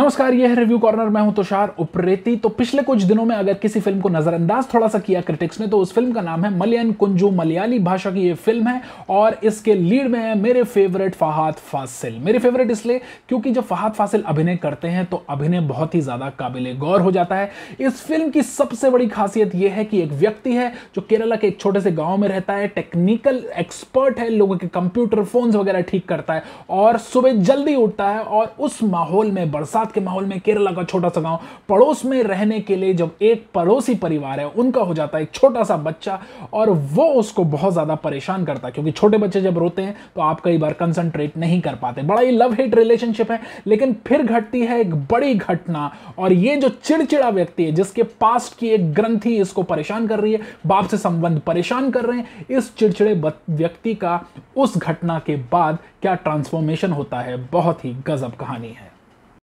नमस्कार यह है रिव्यू कॉर्नर मैं हूं तुषार उपरेती तो पिछले कुछ दिनों में अगर किसी फिल्म को नजरअंदाज थोड़ा सा किया क्रिटिक्स ने तो उस फिल्म का नाम है मलयन कुंजू मलयाली भाषा की यह फिल्म है और इसके लीड में है मेरे फेवरेट फहाद फासिल मेरे फेवरेट इसलिए क्योंकि जब फहाद फासिल अभिनय करते हैं तो अभिनय बहुत ही ज्यादा काबिल गौर हो जाता है इस फिल्म की सबसे बड़ी खासियत यह है कि एक व्यक्ति है जो केरला के एक छोटे से गाँव में रहता है टेक्निकल एक्सपर्ट है लोगों के कंप्यूटर फोन्स वगैरह ठीक करता है और सुबह जल्दी उठता है और उस माहौल में बरसात गुजरात के माहौल में केरला का छोटा सा गांव पड़ोस में रहने के लिए जब एक पड़ोसी परिवार है उनका हो जाता है एक छोटा सा बच्चा और वो उसको बहुत ज़्यादा परेशान करता है क्योंकि छोटे बच्चे जब रोते हैं तो आप कई बार कंसंट्रेट नहीं कर पाते बड़ा ही लव हेट रिलेशनशिप है लेकिन फिर घटती है एक बड़ी घटना और ये जो चिड़चिड़ा व्यक्ति है जिसके पास्ट की एक ग्रंथी इसको परेशान कर रही है बाप से संबंध परेशान कर रहे हैं इस चिड़चिड़े व्यक्ति का उस घटना के बाद क्या ट्रांसफॉर्मेशन होता है बहुत ही गजब कहानी है